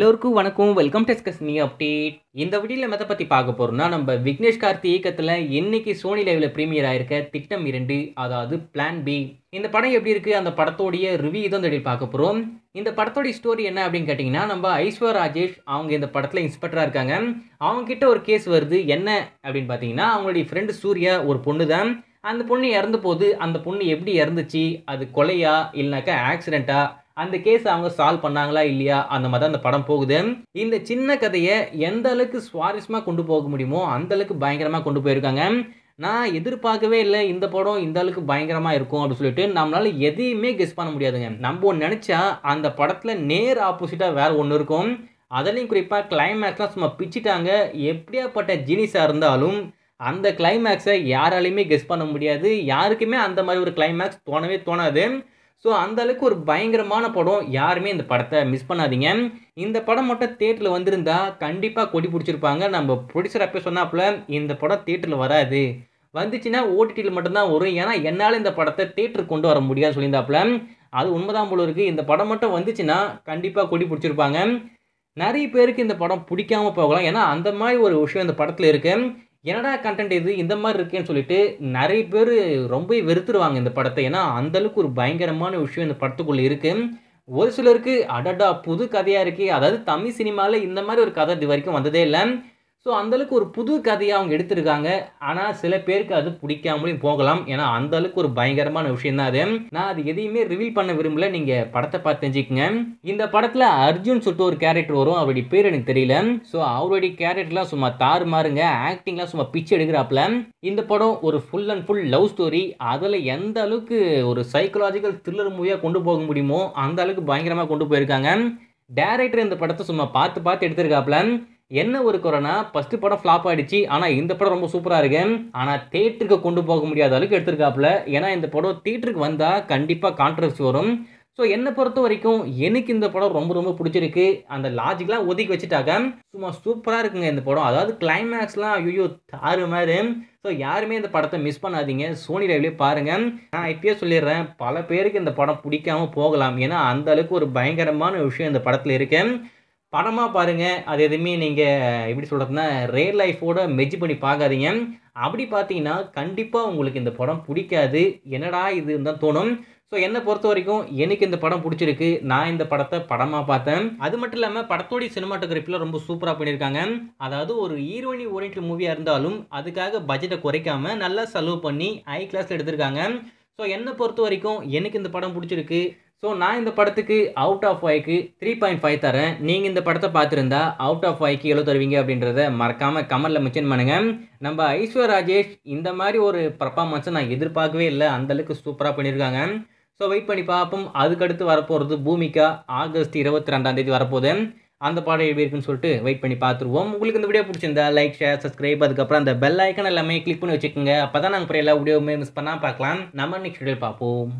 எல்லோருக்கும் வணக்கம் வெல்கம் டெஸ் நீ அப்டேட் இந்த வீடியோவில் மெத்த பற்றி பார்க்க போகிறோம்னா நம்ம விக்னேஷ் கார்த்தி இயக்கத்தில் இன்னைக்கு சோனி லைவில் ப்ரீமியர் ஆயிருக்க திட்டம் இரண்டு அதாவது பிளான் பி இந்த படம் எப்படி இருக்குது அந்த படத்தோடைய ரிவியூ தான் தேடி பார்க்க போகிறோம் இந்த படத்தோடைய ஸ்டோரி என்ன அப்படின்னு கேட்டிங்கன்னா நம்ம ஐஸ்வர் ராஜேஷ் அவங்க இந்த படத்தில் இன்ஸ்பெக்டராக இருக்காங்க அவங்கக்கிட்ட ஒரு கேஸ் வருது என்ன அப்படின்னு பார்த்தீங்கன்னா அவங்களுடைய ஃப்ரெண்டு சூர்யா ஒரு பொண்ணு தான் அந்த பொண்ணு இறந்த போது அந்த பொண்ணு எப்படி இறந்துச்சு அது கொலையா இல்லைனாக்கா ஆக்சிடெண்ட்டா அந்த கேஸ் அவங்க சால்வ் பண்ணாங்களா இல்லையா அந்த மாதிரி தான் அந்த படம் போகுது இந்த சின்ன கதையை எந்த அளவுக்கு சுவாரஸ்யமாக கொண்டு போக முடியுமோ அந்த அளவுக்கு பயங்கரமாக கொண்டு போயிருக்காங்க நான் எதிர்பார்க்கவே இல்லை இந்த படம் இந்த அளவுக்கு பயங்கரமாக இருக்கும் அப்படின்னு சொல்லிட்டு நம்மளால் எதையுமே கெஸ் பண்ண முடியாதுங்க நம்ம ஒன்று நினச்சா அந்த படத்தில் நேர் ஆப்போசிட்டாக வேறு ஒன்று இருக்கும் அதுலேயும் குறிப்பாக கிளைமேக்ஸ்லாம் சும்மா பிச்சுட்டாங்க எப்படியாப்பட்ட ஜீனிஸாக இருந்தாலும் அந்த கிளைமேக்ஸை யாராலையுமே கெஸ் பண்ண முடியாது யாருக்குமே அந்த மாதிரி ஒரு கிளைமேக்ஸ் தோணவே தோணாது ஸோ அந்தளவுக்கு ஒரு பயங்கரமான படம் யாருமே இந்த படத்தை மிஸ் பண்ணாதீங்க இந்த படம் மட்டும் தேட்டரில் வந்திருந்தால் கண்டிப்பாக கொடி பிடிச்சிருப்பாங்க நம்ம ப்ரொடியூசர் அப்போ சொன்னாப்புல இந்த படம் தேட்டரில் வராது வந்துச்சுன்னா ஓடிடியில் மட்டும்தான் வரும் ஏன்னா என்னால் இந்த படத்தை தேட்டருக்கு கொண்டு வர முடியாது சொல்லியிருந்தாப்புல அது உண்மைதான் போல இருக்குது இந்த படம் மட்டும் வந்துச்சுன்னா கண்டிப்பாக கொடி பிடிச்சிருப்பாங்க நிறைய பேருக்கு இந்த படம் பிடிக்காம போகலாம் ஏன்னா அந்த மாதிரி ஒரு விஷயம் இந்த படத்தில் இருக்குது என்னடா கண்டென்ட் இது இந்த மாதிரி இருக்கேன்னு சொல்லிட்டு நிறைய பேர் ரொம்ப வெறுத்துருவாங்க இந்த படத்தை ஏன்னா அந்தளவுக்கு ஒரு பயங்கரமான விஷயம் இந்த படத்துக்குள்ளே இருக்குது ஒரு சிலருக்கு அடடா புது கதையாக இருக்குது அதாவது தமிழ் சினிமாவில் இந்த மாதிரி ஒரு கதை இது வரைக்கும் வந்ததே இல்லை ஸோ அந்தளவுக்கு ஒரு புது கதையை அவங்க எடுத்திருக்காங்க ஆனால் சில பேருக்கு அது பிடிக்காமலையும் போகலாம் ஏன்னா அந்தளவுக்கு ஒரு பயங்கரமான விஷயம் தான் அது நான் அது எதையுமே ரிவீல் பண்ண விரும்பல நீங்கள் படத்தை பார்த்து தெரிஞ்சுக்கோங்க இந்த படத்தில் அர்ஜுன் சொல்லிட்டு ஒரு கேரக்டர் வரும் அவருடைய பேர் எனக்கு தெரியல ஸோ அவருடைய கேரக்டர்லாம் சும்மா தாறுமாறுங்க ஆக்டிங்லாம் சும்மா பிச்சு எடுக்கிறாப்புல இந்த படம் ஒரு full and full love story அதில் எந்த அளவுக்கு ஒரு சைக்கலாஜிக்கல் த்ரில்லர் மூவியாக கொண்டு போக முடியுமோ அந்த அளவுக்கு பயங்கரமாக கொண்டு போயிருக்காங்க டேரக்டர் இந்த படத்தை சும்மா பார்த்து பார்த்து எடுத்திருக்காப்புல என்ன ஒரு குறைனா ஃபஸ்ட்டு படம் ஃப்ளாப் ஆகிடுச்சு ஆனால் இந்த படம் ரொம்ப சூப்பராக இருக்கு ஆனால் தேட்டருக்கு கொண்டு போக முடியாத அளவுக்கு எடுத்திருக்காப்புல ஏன்னா இந்த படம் தேட்டருக்கு வந்தால் கண்டிப்பாக கான்ட்ரவர்சி வரும் ஸோ என்னை பொறுத்த வரைக்கும் எனக்கு இந்த படம் ரொம்ப ரொம்ப பிடிச்சிருக்கு அந்த லாஜிக்லாம் ஒதுக்கி வச்சுட்டாக்க சும்மா சூப்பராக இருக்குங்க இந்த படம் அதாவது கிளைமேக்ஸ்லாம் ஐயோ தாறு மாதிரி ஸோ யாருமே இந்த படத்தை மிஸ் பண்ணாதீங்க சோனி லைவ்லேயே பாருங்கள் நான் இப்பயே சொல்லிடுறேன் பல பேருக்கு இந்த படம் பிடிக்காமல் போகலாம் ஏன்னா அந்த அளவுக்கு ஒரு பயங்கரமான விஷயம் இந்த படத்தில் இருக்குது படமாக பாருங்கள் அது எதுவுமே நீங்கள் எப்படி சொல்கிறதுனா ரியல் லைஃபோட மெஜ் பண்ணி பார்க்காதீங்க அப்படி பார்த்தீங்கன்னா கண்டிப்பாக உங்களுக்கு இந்த படம் பிடிக்காது என்னடா இதுன்னு தான் தோணும் ஸோ என்னை பொறுத்த வரைக்கும் எனக்கு இந்த படம் பிடிச்சிருக்கு நான் இந்த படத்தை படமாக பார்த்தேன் அது மட்டும் இல்லாமல் படத்தோடைய சினிமாட்டோகிராஃபியில் ரொம்ப சூப்பராக பண்ணியிருக்காங்க அதாவது ஒரு ஹீரோயினி ஓரியன்ட் மூவியாக இருந்தாலும் அதுக்காக பட்ஜெட்டை குறைக்காமல் நல்லா செலவு பண்ணி ஹை கிளாஸில் எடுத்திருக்காங்க ஸோ என்னை பொறுத்த வரைக்கும் எனக்கு இந்த படம் பிடிச்சிருக்கு ஸோ நான் இந்த படத்துக்கு அவுட் ஆஃப் ஃபைவ்க்கு த்ரீ பாயிண்ட் ஃபைவ் தரேன் நீங்கள் இந்த படத்தை பார்த்துருந்தா அவுட் ஆஃப் ஃபைவ்க்கு எவ்வளோ தருவீங்க அப்படின்றத மறக்காமல் கமலில் மென்ஷன் பண்ணுங்கள் நம்ம ஐஸ்வர் ராஜேஷ் இந்த மாதிரி ஒரு பர்ஃபார்மன்ஸை நான் எதிர்பார்க்கவே இல்லை அந்தளவுக்கு சூப்பராக பண்ணியிருக்காங்க ஸோ வெயிட் பண்ணி பார்ப்போம் அதுக்கடுத்து வரப்போகிறது பூமிகா ஆகஸ்ட் இருபத்தி ரெண்டாம் தேதி வரப்போகுது அந்த பாடம் எப்படி இருக்குன்னு சொல்லிட்டு வெயிட் பண்ணி பார்த்துருவோம் உங்களுக்கு இந்த வீடியோ பிடிச்சிருந்தா லைக் ஷேர் சப்ஸ்கிரைப் அதுக்கப்புறம் அந்த பெல் ஐக்கன் எல்லாமே கிளிக் பண்ணி வச்சுக்கோங்க அப்போ தான் நாங்கள் எல்லா வீடியோவுமே மிஸ் பண்ணால் பார்க்கலாம் நம்ம நெக்ஸ்ட் வீடியோ பார்ப்போம்